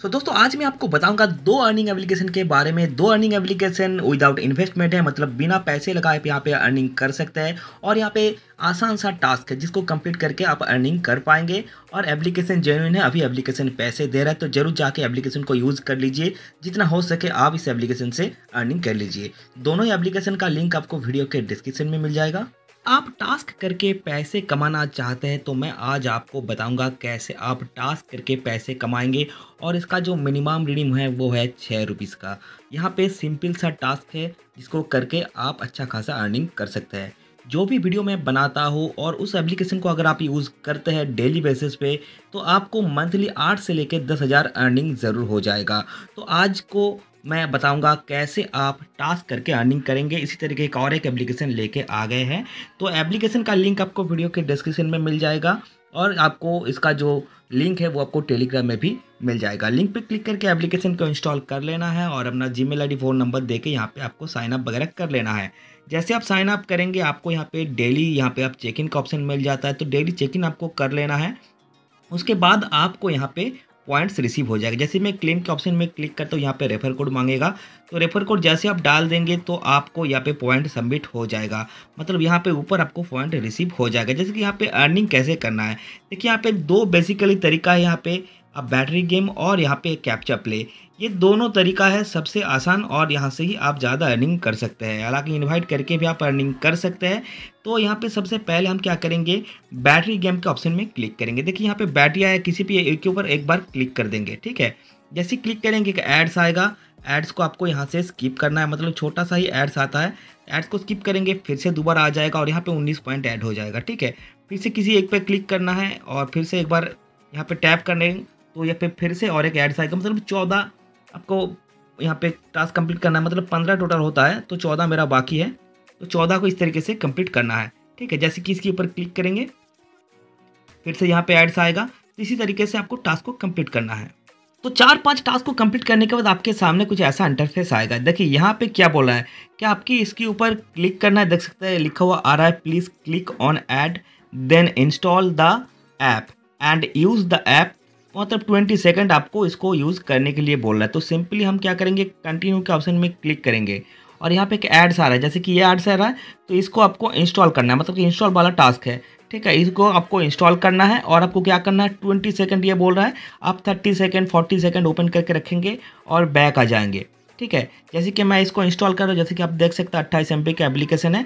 सो so, दोस्तों आज मैं आपको बताऊंगा दो अर्निंग एप्लीकेशन के बारे में दो अर्निंग एप्लीकेशन विदाउट इन्वेस्टमेंट है मतलब बिना पैसे लगाए आप यहाँ पे अर्निंग कर सकते हैं और यहाँ पे आसान सा टास्क है जिसको कंप्लीट करके आप अर्निंग कर पाएंगे और एप्लीकेशन जेन्यून है अभी एप्लीकेशन पैसे दे रहा है तो जरूर जाके एप्लीकेशन को यूज़ कर लीजिए जितना हो सके आप इस एप्लीकेशन से अर्निंग कर लीजिए दोनों ही एप्लीकेशन का लिंक आपको वीडियो के डिस्क्रिप्शन में मिल जाएगा आप टास्क करके पैसे कमाना चाहते हैं तो मैं आज आपको बताऊंगा कैसे आप टास्क करके पैसे कमाएंगे और इसका जो मिनिमम रीडिंग है वो है छः रुपीज़ का यहाँ पे सिंपल सा टास्क है जिसको करके आप अच्छा खासा अर्निंग कर सकते हैं जो भी वीडियो मैं बनाता हूँ और उस एप्लीकेशन को अगर आप यूज़ करते हैं डेली बेसिस पे तो आपको मंथली आठ से लेकर दस हज़ार अर्निंग ज़रूर हो जाएगा तो आज को मैं बताऊंगा कैसे आप टास्क करके अर्निंग करेंगे इसी तरीके का और एक एप्लीकेशन लेके आ गए हैं तो एप्लीकेशन का लिंक आपको वीडियो के डिस्क्रिप्शन में मिल जाएगा और आपको इसका जो लिंक है वो आपको टेलीग्राम में भी मिल जाएगा लिंक पे क्लिक करके एप्लीकेशन को इंस्टॉल कर लेना है और अपना जी मेल आई फ़ोन नंबर दे के यहाँ पर आपको साइनअप वगैरह कर लेना है जैसे आप साइनअप करेंगे आपको यहाँ पर डेली यहाँ पर आप चेक इन का ऑप्शन मिल जाता है तो डेली चेक इन आपको कर लेना है उसके बाद आपको यहाँ पे पॉइंट्स रिसीव हो जाएगा जैसे मैं क्लेम के ऑप्शन में क्लिक करता हूँ यहाँ पे रेफर कोड मांगेगा तो रेफर कोड जैसे आप डाल देंगे तो आपको यहाँ पे पॉइंट सबमिट हो जाएगा मतलब यहाँ पे ऊपर आपको पॉइंट रिसीव हो जाएगा जैसे कि यहाँ पे अर्निंग कैसे करना है देखिए यहाँ पे दो बेसिकली तरीका है यहाँ पे अब बैटरी गेम और यहाँ पे कैप्चा प्ले ये दोनों तरीका है सबसे आसान और यहाँ से ही आप ज़्यादा अर्निंग कर सकते हैं हालांकि इनवाइट करके भी आप अर्निंग कर सकते हैं तो यहाँ पे सबसे पहले हम क्या करेंगे बैटरी गेम के ऑप्शन में क्लिक करेंगे देखिए यहाँ पे बैटरी आया किसी भी एक के ऊपर एक बार क्लिक कर देंगे ठीक है जैसे क्लिक करेंगे कि एड्स आएगा एड्स को आपको यहाँ से स्किप करना है मतलब छोटा सा ही एड्स आता है एड्स को स्किप करेंगे फिर से दोबारा आ जाएगा और यहाँ पर उन्नीस पॉइंट ऐड हो जाएगा ठीक है फिर से किसी एक पर क्लिक करना है और फिर से एक बार यहाँ पे टैप करने तो यहाँ पे फिर से और एक ऐड आएगा मतलब चौदह आपको यहाँ पे टास्क कंप्लीट करना है मतलब पंद्रह टोटल होता है तो चौदह मेरा बाकी है तो चौदह को इस तरीके से कंप्लीट करना है ठीक है जैसे कि इसके ऊपर क्लिक करेंगे फिर से यहाँ पे एड्स आएगा तो इसी तरीके से आपको टास्क को कंप्लीट करना है तो चार पांच टास्क को कंप्लीट करने के बाद आपके सामने कुछ ऐसा इंटरफेस आएगा देखिए यहाँ पे क्या बोला है कि आपकी इसके ऊपर क्लिक करना है देख सकते हैं लिखा हुआ आ रहा है please click on ad then install the app and use the app मतलब ट्वेंटी सेकेंड आपको इसको यूज़ करने के लिए बोल रहा है तो सिंपली हम क्या करेंगे कंटिन्यू के ऑप्शन में क्लिक करेंगे और यहाँ पे एक एड्स आ रहा है जैसे कि ये एड्स आ रहा है तो इसको आपको इंस्टॉल करना है मतलब कि इंस्टॉल वाला टास्क है ठीक है इसको आपको इंस्टॉल करना है और आपको क्या करना है ट्वेंटी सेकेंड ये बोल रहा है आप thirty second forty second open करके रखेंगे और बैक आ जाएंगे ठीक है जैसे कि मैं इसको इंस्टॉल कर रहा हूँ जैसे कि आप देख सकते हैं अट्ठाईस एम का एप्लीकेशन है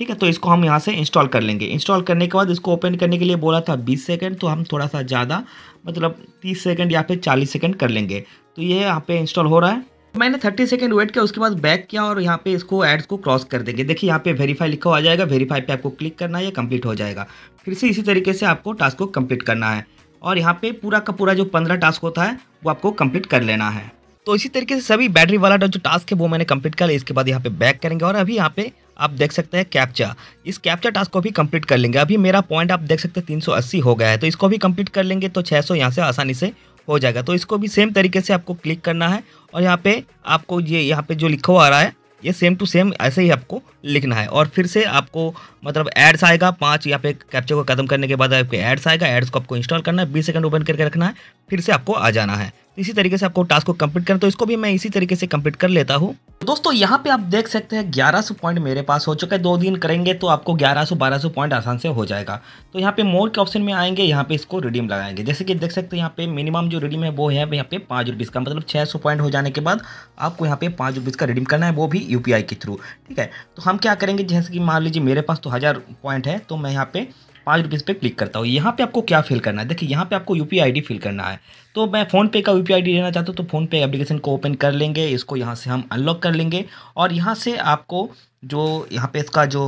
ठीक है तो इसको हम यहाँ से इंस्टॉल कर लेंगे इंस्टॉल करने के बाद इसको ओपन करने के लिए बोला था बीस सेकेंड तो हम थोड़ा सा ज़्यादा मतलब तीस सेकेंड या फिर चालीस सेकेंड कर लेंगे तो ये यहाँ पे इंस्टॉल हो रहा है मैंने 30 सेकंड वेट किया उसके बाद बैक किया और यहाँ पे इसको एड्स को क्रॉस कर देंगे देखिए यहाँ पे वेरीफाई लिखा हुआ जाएगा वेरीफाई पे आपको क्लिक करना है ये कंप्लीट हो जाएगा फिर से इसी तरीके से आपको टास्क को कंप्लीट करना है और यहाँ पे पूरा का पूरा जो पंद्रह टास्क होता है वो आपको कंप्लीट कर लेना है तो इसी तरीके से सभी बैटरी वाला जो टास्क है वो मैंने कंप्लीट कर लिया इसके बाद यहाँ पे बैक करेंगे और अभी यहाँ पे आप देख सकते हैं कैप्चा इस कैप्चा टास्क को भी कंप्लीट कर लेंगे अभी मेरा पॉइंट आप देख सकते हैं 380 हो गया है तो इसको भी कंप्लीट कर लेंगे तो 600 सौ यहाँ से आसानी से हो जाएगा तो इसको भी सेम तरीके से आपको क्लिक करना है और यहाँ पे आपको ये यहाँ पे जो लिखा हुआ आ रहा है ये सेम टू सेम ऐसे ही आपको लिखना है और फिर से आपको मतलब एड्स आएगा पाँच यहाँ पे कैप्चर को खत्म करने के बाद आपके एड्स आएगा एड्स को आपको इंस्टॉल करना है बीस सेकंड ओपन करके रखना है फिर से आपको आ जाना है इसी तरीके से आपको टास्क को कंप्लीट करना तो इसको भी मैं इसी तरीके से कंप्लीट कर लेता हूँ दोस्तों यहाँ पे आप देख सकते हैं 1100 पॉइंट मेरे पास हो चुका है दो दिन करेंगे तो आपको 1100 1200 पॉइंट आसान से हो जाएगा तो यहाँ पे मोर के ऑप्शन में आएंगे यहाँ पे इसको रिडीम लगाएंगे जैसे कि देख सकते हैं यहाँ पे मिनिमम जो रिडीम है वो है यहाँ पे पाँच रुपीज़ का मतलब 600 पॉइंट हो जाने के बाद आपको यहाँ पे पाँच रुपीज़ का रिडीम करना है वो भी यू के थ्रू ठीक है तो हम क्या करेंगे जैसे कि मान लीजिए मेरे पास तो हज़ार पॉइंट है तो मैं यहाँ पे पाँच रुपीज़ पे क्लिक करता हूँ यहाँ पे आपको क्या फिल करना है देखिए यहाँ पे आपको यू पी फिल करना है तो मैं फ़ोनपे का यू पी आई लेना चाहता हूँ तो फोन पे एप्लीकेशन को ओपन कर लेंगे इसको यहाँ से हम अनलॉक कर लेंगे और यहाँ से आपको जो यहाँ पे इसका जो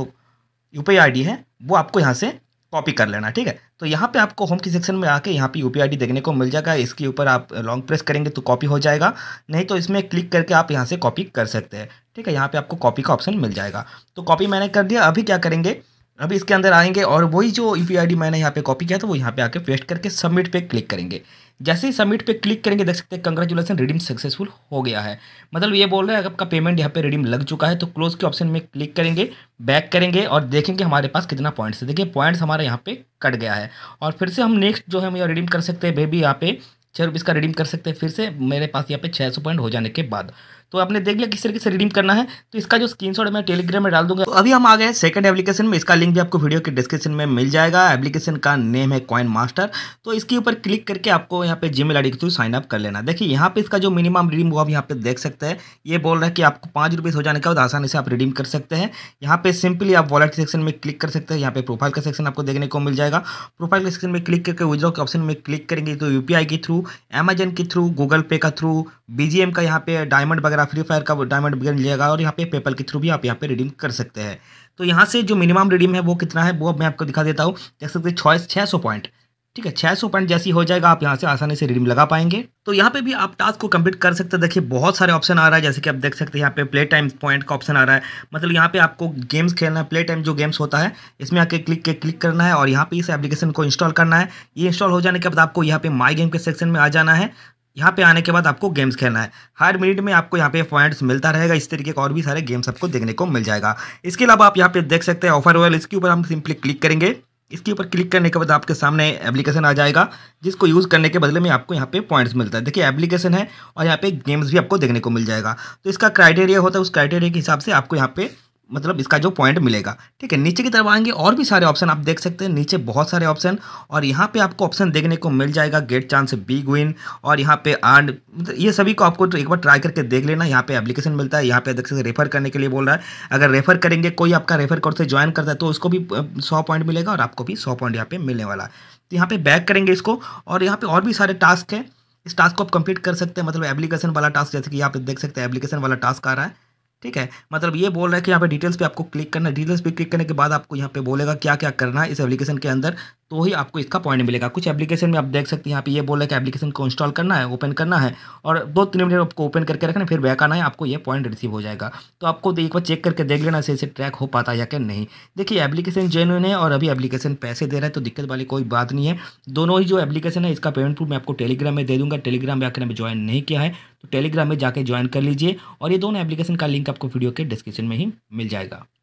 यू पी है वो आपको यहाँ से कॉपी कर लेना ठीक है तो यहाँ पे आपको होम की सेक्शन में आके यहाँ पे यू पी देखने को मिल जाएगा इसके ऊपर आप लॉन्ग प्रेस करेंगे तो कॉपी हो जाएगा नहीं तो इसमें क्लिक करके आप यहाँ से कॉपी कर सकते हैं ठीक है यहाँ पे आपको कॉपी का ऑप्शन मिल जाएगा तो कॉपी मैंने कर दिया अभी क्या करेंगे अभी इसके अंदर आएंगे और वही जो यू e पी मैंने यहाँ पे कॉपी किया था वो यहाँ पे आके पेस्ट करके सबमिट पे क्लिक करेंगे जैसे ही सबमिट पे क्लिक करेंगे देख सकते हैं कंग्रेचुलेसन रिडीम सक्सेसफुल हो गया है मतलब ये बोल रहा है आपका पेमेंट यहाँ पे रिडीम लग चुका है तो क्लोज के ऑप्शन में क्लिक करेंगे बैक करेंगे और देखेंगे हमारे पास कितना पॉइंट्स है देखिए पॉइंट्स हमारे यहाँ पे कट गया है और फिर से हम नेक्स्ट जो है हम यहाँ रिडीम कर सकते हैं बेबी यहाँ पे छः रुपीज़ का रिडीम कर सकते हैं फिर से मेरे पास यहाँ पे छः सौ पॉइंट हो जाने के बाद तो आपने देख लिया किस तरीके से रिडीम करना है तो इसका जो स्क्रीनशॉट मैं टेलीग्राम में डाल दूंगा तो अभी हम आ गए सेकंड एप्लीकेशन में इसका लिंक भी आपको वीडियो के डिस्क्रिप्शन में मिल जाएगा एप्लीकेशन का नेम है कॉइन मास्टर तो इसके ऊपर क्लिक करके आपको यहाँ पे जीमेल मेल के थ्रू साइन अप कर लेना देखिए यहाँ पे इसका जो मिनिमम रिडीम वो आप यहाँ पे देख सकते हैं ये बोल रहा है कि आपको पाँच रुपीज़ हो जाने के बाद आसानी से आप रिडीम कर सकते हैं यहाँ पे सिंपली आप वॉलेट सेक्शन में क्लिक कर सकते हैं यहाँ पे प्रोफाइल का सेक्शन आपको देखने को मिल जाएगा प्रोफाइल सेक्शन में क्लिक करके विद्रॉ के ऑप्शन में क्लिक करेंगे तो यूपीआई के थ्रू एमेजन के थ्रू गूगल पे का थ्रू बीजीएम का यहाँ पे डायमंड वगैरह फ्री फायर का डायमंड वगैरह मिलेगा और यहाँ पे पेपल के थ्रू भी आप यहाँ पे रिडीम कर सकते हैं तो यहाँ से जो मिनिमम रिडीम है वो कितना है वो मैं आपको दिखा देता हूँ देख सकते हैं छः छः सौ पॉइंट ठीक है छः सौ पॉइंट जैसी हो जाएगा आप यहाँ से आसानी से रिडीम लगा पाएंगे तो यहाँ पे भी आप टास्क को कंप्लीट कर सकते हैं देखिए बहुत सारे ऑप्शन आ रहा है जैसे कि आप देख सकते हैं यहाँ पे प्ले टाइम पॉइंट का ऑप्शन आ रहा है मतलब यहाँ पे आपको गेम्स खेलना है प्ले टाइम जो गेम्स होता है इसमें आके क्लिक के क्लिक करना है और यहाँ पे इस एप्लीकेशन को इंस्टॉल करना है ये इंस्टॉल हो जाने के बाद आपको यहाँ पे माई गेम के सेक्शन में आ जाना है यहाँ पे आने के बाद आपको गेम्स खेलना है हर मिनट में आपको यहाँ पे पॉइंट्स मिलता रहेगा इस तरीके का और भी सारे गेम्स आपको देखने को मिल जाएगा इसके अलावा आप यहाँ पे देख सकते हैं ऑफर वेल इसके ऊपर हम सिंपली क्लिक करेंगे इसके ऊपर क्लिक करने के बाद आपके सामने एप्लीकेशन आ जाएगा जिसको यूज़ करने के बदले में आपको यहाँ पे पॉइंट्स मिलता है देखिए एप्लीकेशन है और यहाँ पे गेम्स भी आपको देखने को मिल जाएगा तो इसका क्राइटेरिया होता है उस क्राइटेरिया के हिसाब से आपको यहाँ पे मतलब इसका जो पॉइंट मिलेगा ठीक है नीचे की तरफ आएंगे और भी सारे ऑप्शन आप देख सकते हैं नीचे बहुत सारे ऑप्शन और यहाँ पे आपको ऑप्शन देखने को मिल जाएगा गेट चांस बिग विन और यहाँ पे आंड मतलब ये सभी को आपको तो एक बार ट्राई करके देख लेना यहाँ पे एप्लीकेशन मिलता है यहाँ पे देख सकते रेफर करने के लिए बोल रहा है अगर रेफर करेंगे कोई आपका रेफर कोड से ज्वाइन करता है तो उसको भी सौ पॉइंट मिलेगा और आपको भी सौ पॉइंट यहाँ पे मिलने वाला है तो यहाँ पे बैक करेंगे इसको और यहाँ पे और भी सारे टास्क हैं इस टास्क को आप कंप्लीट कर सकते हैं मतलब एप्लीकेशन वाला टास्क जैसे कि यहाँ पे देख सकते हैं एप्लीकेशन वाला टास्क आ रहा है ठीक है मतलब ये बोल रहा है कि यहाँ पे डिटेल्स पे आपको क्लिक करना है डिटेल्स पे क्लिक करने के बाद आपको यहाँ पे बोलेगा क्या क्या करना है इस एप्लीकेशन के अंदर तो वही आपको इसका पॉइंट मिलेगा कुछ एप्लीकेशन में आप देख सकते हैं यहाँ पे ये बोला कि एप्लीकेशन को इंस्टॉल करना है ओपन करना है और दो तीन मिनट आपको ओपन करके रखना फिर बैक आना है आपको ये पॉइंट रिसीव हो जाएगा तो आपको एक बार चेक करके देख लेना सही से ट्रैक हो पाता है या क्या नहीं देखिए एप्लीकेशन जेनुअन है और अभी एप्लीकेशन पैसे दे रहा है तो दिक्कत वाली कोई बात नहीं है दोनों ही जो एप्लीकेशन है इसका पेमेंट प्रूफ मैं आपको टेलीग्राम में दे दूँगा टेलीग्राम में आकर ज्वाइन नहीं किया है तो टेलीग्राम में जाकर ज्वाइन कर लीजिए और ये दोनों एप्लीकेशन का लिंक आपको वीडियो के डिस्क्रिप्शन में ही मिल जाएगा